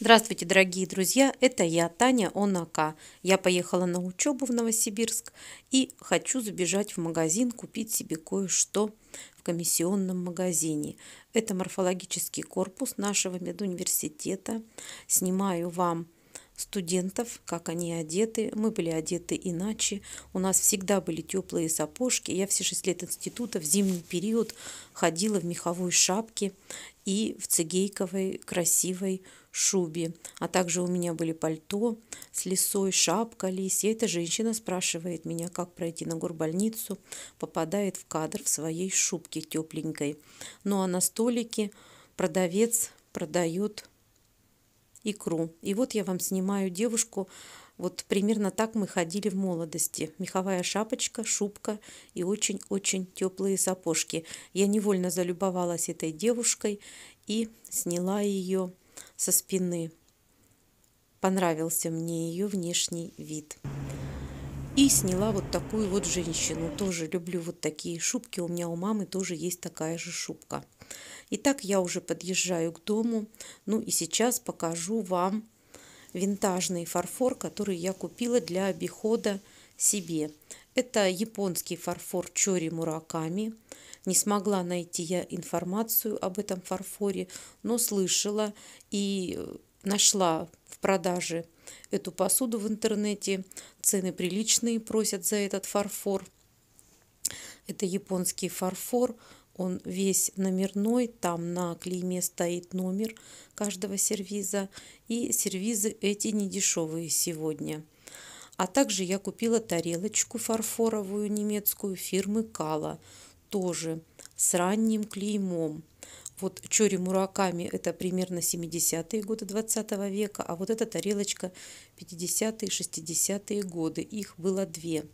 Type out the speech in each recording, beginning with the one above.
Здравствуйте, дорогие друзья! Это я, Таня Онака. Я поехала на учебу в Новосибирск и хочу забежать в магазин, купить себе кое-что в комиссионном магазине. Это морфологический корпус нашего медуниверситета. Снимаю вам студентов, как они одеты. Мы были одеты иначе. У нас всегда были теплые сапожки. Я все шесть лет института в зимний период ходила в меховой шапке и в цигейковой красивой шубе. А также у меня были пальто с лисой, шапка лис. И эта женщина спрашивает меня, как пройти на горбольницу. Попадает в кадр в своей шубке тепленькой. Ну а на столике продавец продает икру. И вот я вам снимаю девушку. Вот примерно так мы ходили в молодости. Меховая шапочка, шубка и очень-очень теплые сапожки. Я невольно залюбовалась этой девушкой и сняла ее со спины. Понравился мне ее внешний вид. И сняла вот такую вот женщину. Тоже люблю вот такие шубки. У меня у мамы тоже есть такая же шубка. Итак, я уже подъезжаю к дому. Ну и сейчас покажу вам винтажный фарфор, который я купила для обихода себе. Это японский фарфор Чори Мураками. Не смогла найти я информацию об этом фарфоре, но слышала и э, нашла в продаже эту посуду в интернете. Цены приличные просят за этот фарфор. Это японский фарфор. Он весь номерной, там на клейме стоит номер каждого сервиза. И сервизы эти недешевые сегодня. А также я купила тарелочку фарфоровую немецкую фирмы Кала, тоже с ранним клеймом. Вот Чори Мураками – это примерно 70-е годы 20 века, а вот эта тарелочка 50-е, 60-е годы. Их было две.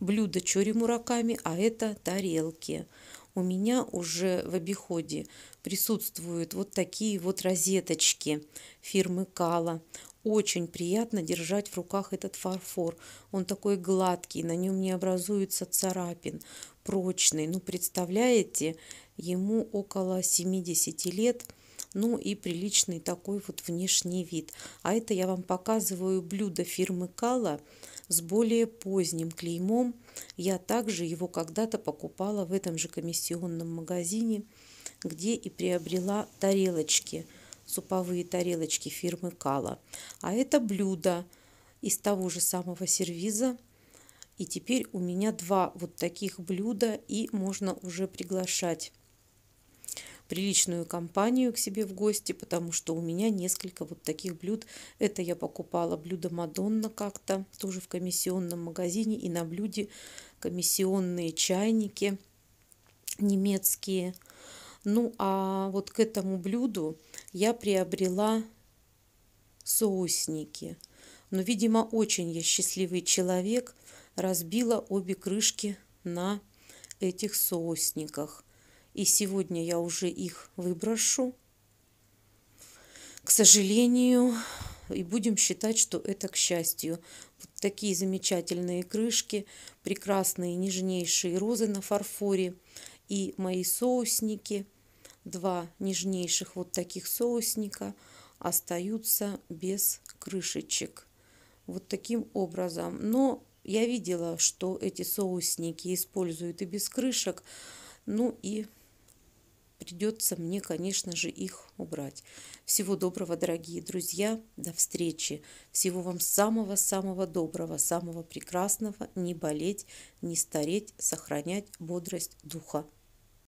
Блюдо Чори Мураками, а это тарелки у меня уже в обиходе присутствуют вот такие вот розеточки фирмы Кала. Очень приятно держать в руках этот фарфор. Он такой гладкий, на нем не образуется царапин, прочный. Ну, представляете, ему около 70 лет – ну и приличный такой вот внешний вид. А это я вам показываю блюдо фирмы Кала с более поздним клеймом. Я также его когда-то покупала в этом же комиссионном магазине, где и приобрела тарелочки, суповые тарелочки фирмы Кала. А это блюдо из того же самого сервиза. И теперь у меня два вот таких блюда, и можно уже приглашать приличную компанию к себе в гости, потому что у меня несколько вот таких блюд. Это я покупала блюдо Мадонна как-то, тоже в комиссионном магазине, и на блюде комиссионные чайники немецкие. Ну а вот к этому блюду я приобрела соусники. Но, видимо, очень я счастливый человек, разбила обе крышки на этих соусниках и сегодня я уже их выброшу, к сожалению, и будем считать, что это к счастью. Вот такие замечательные крышки, прекрасные нежнейшие розы на фарфоре и мои соусники, два нежнейших вот таких соусника остаются без крышечек. Вот таким образом. Но я видела, что эти соусники используют и без крышек, ну и придется мне, конечно же, их убрать. Всего доброго, дорогие друзья, до встречи. Всего вам самого-самого доброго, самого прекрасного. Не болеть, не стареть, сохранять бодрость духа.